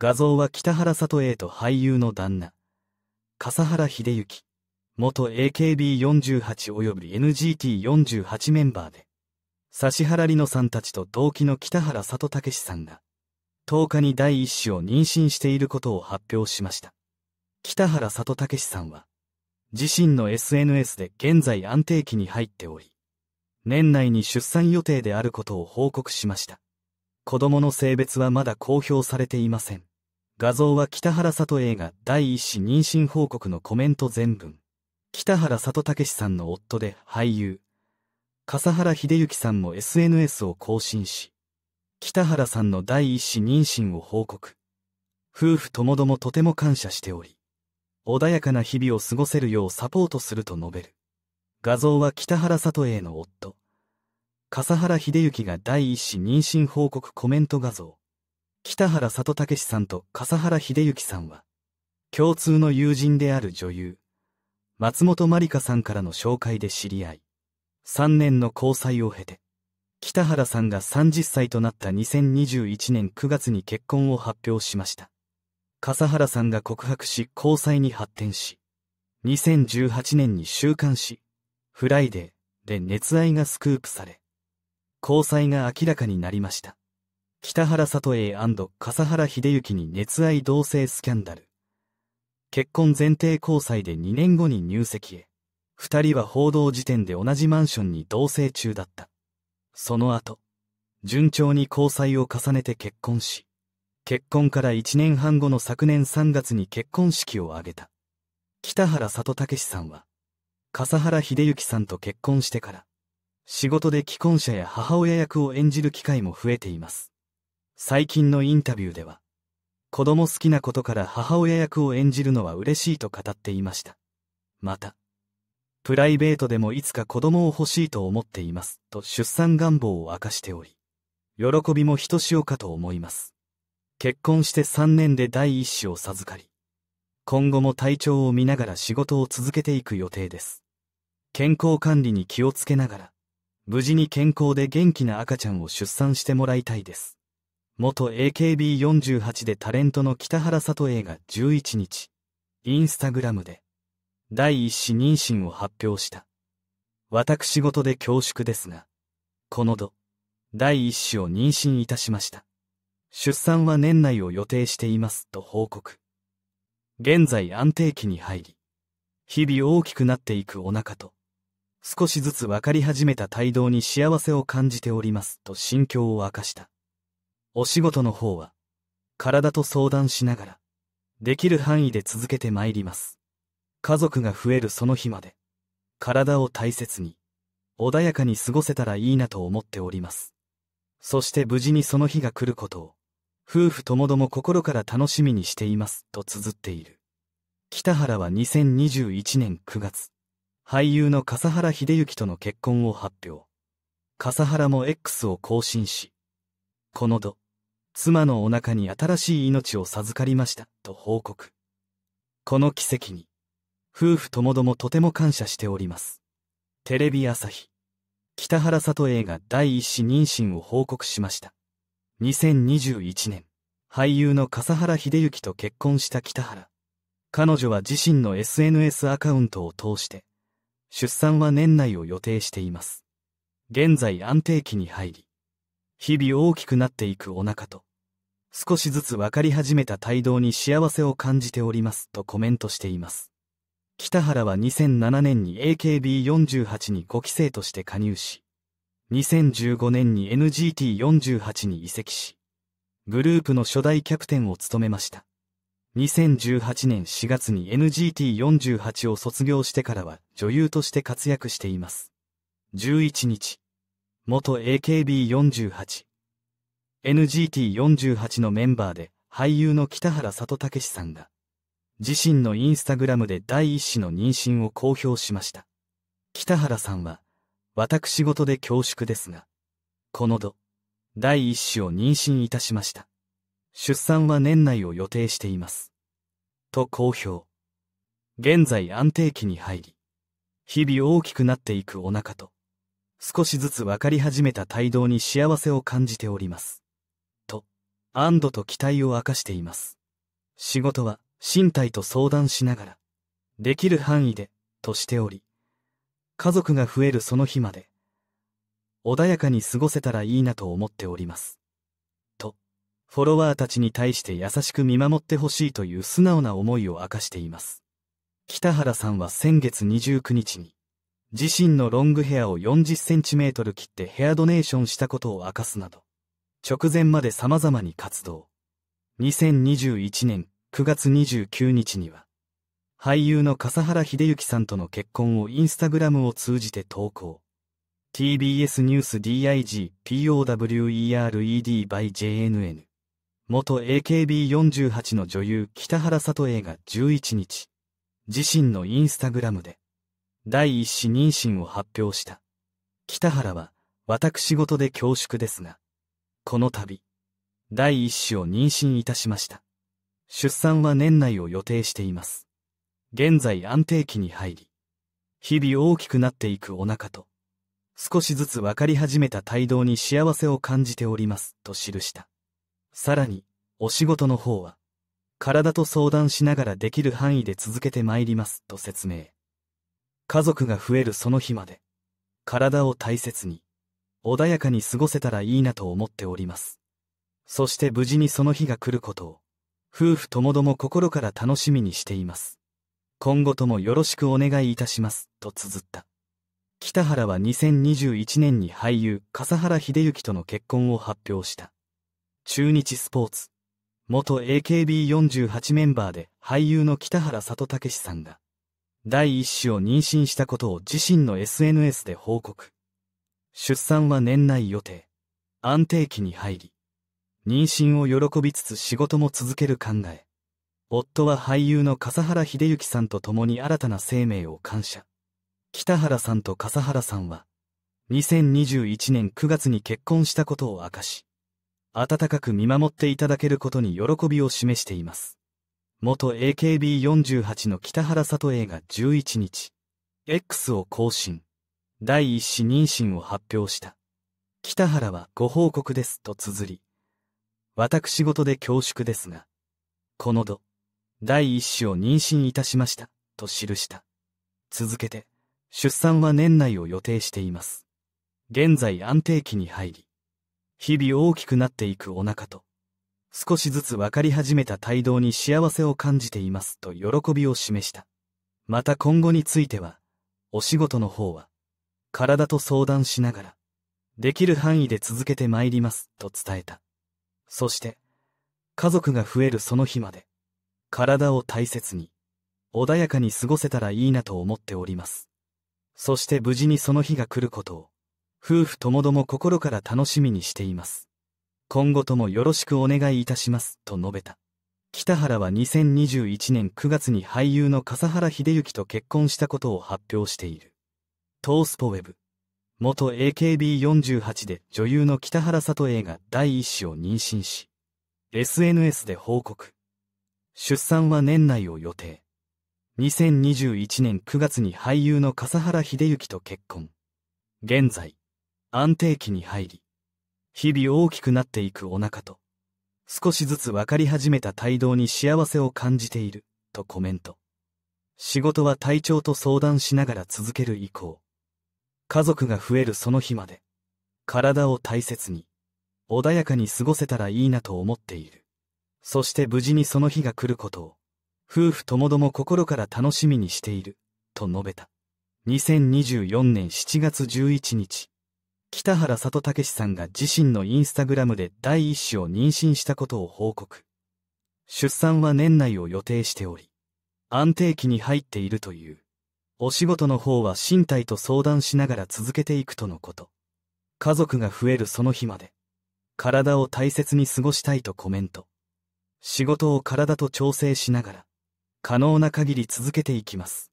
画像は北原里栄と俳優の旦那、笠原秀幸、元 AKB48 及び NGT48 メンバーで、指原里乃さんたちと同期の北原里武さんが、10日に第一子を妊娠していることを発表しました。北原里武さんは、自身の SNS で現在安定期に入っており、年内に出産予定であることを報告しました。子供の性別はまだ公表されていません。画像は北原里映画第一子妊娠報告のコメント全文。北原里武さんの夫で俳優。笠原秀幸さんも SNS を更新し、北原さんの第一子妊娠を報告。夫婦ともどもとても感謝しており、穏やかな日々を過ごせるようサポートすると述べる。画像は北原里映の夫。笠原秀幸が第一子妊娠報告コメント画像。北原里武さんと笠原秀幸さんは、共通の友人である女優、松本まりかさんからの紹介で知り合い、3年の交際を経て、北原さんが30歳となった2021年9月に結婚を発表しました。笠原さんが告白し交際に発展し、2018年に週刊誌、フライデーで熱愛がスクープされ、交際が明らかになりました。北原里英笠原秀幸に熱愛同性スキャンダル。結婚前提交際で2年後に入籍へ。二人は報道時点で同じマンションに同棲中だった。その後、順調に交際を重ねて結婚し、結婚から1年半後の昨年3月に結婚式を挙げた。北原里武さんは、笠原秀幸さんと結婚してから、仕事で既婚者や母親役を演じる機会も増えています。最近のインタビューでは、子供好きなことから母親役を演じるのは嬉しいと語っていました。また、プライベートでもいつか子供を欲しいと思っています、と出産願望を明かしており、喜びもひとしおかと思います。結婚して3年で第一子を授かり、今後も体調を見ながら仕事を続けていく予定です。健康管理に気をつけながら、無事に健康で元気な赤ちゃんを出産してもらいたいです。元 AKB48 でタレントの北原さとえが11日、インスタグラムで、第一子妊娠を発表した。私事で恐縮ですが、この度、第一子を妊娠いたしました。出産は年内を予定していますと報告。現在安定期に入り、日々大きくなっていくお腹と、少しずつ分かり始めた態度に幸せを感じておりますと心境を明かした。お仕事の方は、体と相談しながら、できる範囲で続けてまいります。家族が増えるその日まで、体を大切に、穏やかに過ごせたらいいなと思っております。そして無事にその日が来ることを、夫婦ともども心から楽しみにしています、と綴っている。北原は2021年9月、俳優の笠原秀幸との結婚を発表。笠原も X を更新し、この度、妻のお腹に新しい命を授かりました、と報告。この奇跡に、夫婦ともどもとても感謝しております。テレビ朝日、北原里映画第一子妊娠を報告しました。2021年、俳優の笠原秀幸と結婚した北原。彼女は自身の SNS アカウントを通して、出産は年内を予定しています。現在安定期に入り、日々大きくなっていくお腹と、少しずつ分かり始めた帯同に幸せを感じておりますとコメントしています。北原は2007年に AKB48 に5期生として加入し、2015年に NGT48 に移籍し、グループの初代キャプテンを務めました。2018年4月に NGT48 を卒業してからは女優として活躍しています。11日、元 AKB48 NGT48 のメンバーで俳優の北原里武さんが、自身のインスタグラムで第一子の妊娠を公表しました。北原さんは、私事で恐縮ですが、この度、第一子を妊娠いたしました。出産は年内を予定しています。と公表。現在安定期に入り、日々大きくなっていくお腹と、少しずつ分かり始めた態度に幸せを感じております。安堵と期待を明かしています。仕事は身体と相談しながら、できる範囲で、としており、家族が増えるその日まで、穏やかに過ごせたらいいなと思っております。と、フォロワーたちに対して優しく見守ってほしいという素直な思いを明かしています。北原さんは先月29日に、自身のロングヘアを40センチメートル切ってヘアドネーションしたことを明かすなど、直前まで様々に活動。2021年9月29日には、俳優の笠原秀幸さんとの結婚をインスタグラムを通じて投稿。TBS ニュース DIG POWERED by JNN 元 AKB48 の女優北原里英が11日、自身のインスタグラムで、第一子妊娠を発表した。北原は、私事で恐縮ですが、この度、第一子を妊娠いたしました。出産は年内を予定しています。現在安定期に入り、日々大きくなっていくお腹と、少しずつ分かり始めた態度に幸せを感じております、と記した。さらに、お仕事の方は、体と相談しながらできる範囲で続けてまいります、と説明。家族が増えるその日まで、体を大切に、穏やかに過ごせたらいいなと思っております。そして無事にその日が来ることを、夫婦ともども心から楽しみにしています。今後ともよろしくお願いいたします、と綴った。北原は2021年に俳優、笠原秀幸との結婚を発表した。中日スポーツ。元 AKB48 メンバーで俳優の北原里武さんが、第一子を妊娠したことを自身の SNS で報告。出産は年内予定。安定期に入り、妊娠を喜びつつ仕事も続ける考え。夫は俳優の笠原秀幸さんと共に新たな生命を感謝。北原さんと笠原さんは、2021年9月に結婚したことを明かし、温かく見守っていただけることに喜びを示しています。元 AKB48 の北原里映が11日、X を更新。第一子妊娠を発表した。北原はご報告ですと綴り、私事で恐縮ですが、この度、第一子を妊娠いたしましたと記した。続けて、出産は年内を予定しています。現在安定期に入り、日々大きくなっていくお腹と、少しずつ分かり始めた態度に幸せを感じていますと喜びを示した。また今後については、お仕事の方は、体と相談しながら、できる範囲で続けてまいります、と伝えた。そして、家族が増えるその日まで、体を大切に、穏やかに過ごせたらいいなと思っております。そして無事にその日が来ることを、夫婦ともども心から楽しみにしています。今後ともよろしくお願いいたします、と述べた。北原は2021年9月に俳優の笠原秀幸と結婚したことを発表している。トースポウェブ元 AKB48 で女優の北原里とが第一子を妊娠し SNS で報告出産は年内を予定2021年9月に俳優の笠原秀幸と結婚現在安定期に入り日々大きくなっていくお腹と少しずつ分かり始めた態度に幸せを感じているとコメント仕事は体調と相談しながら続ける意向家族が増えるその日まで、体を大切に、穏やかに過ごせたらいいなと思っている。そして無事にその日が来ることを、夫婦ともども心から楽しみにしている、と述べた。2024年7月11日、北原里武さんが自身のインスタグラムで第一子を妊娠したことを報告。出産は年内を予定しており、安定期に入っているという。お仕事の方は身体と相談しながら続けていくとのこと。家族が増えるその日まで、体を大切に過ごしたいとコメント。仕事を体と調整しながら、可能な限り続けていきます。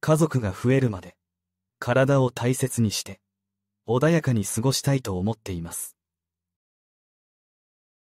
家族が増えるまで、体を大切にして、穏やかに過ごしたいと思っています。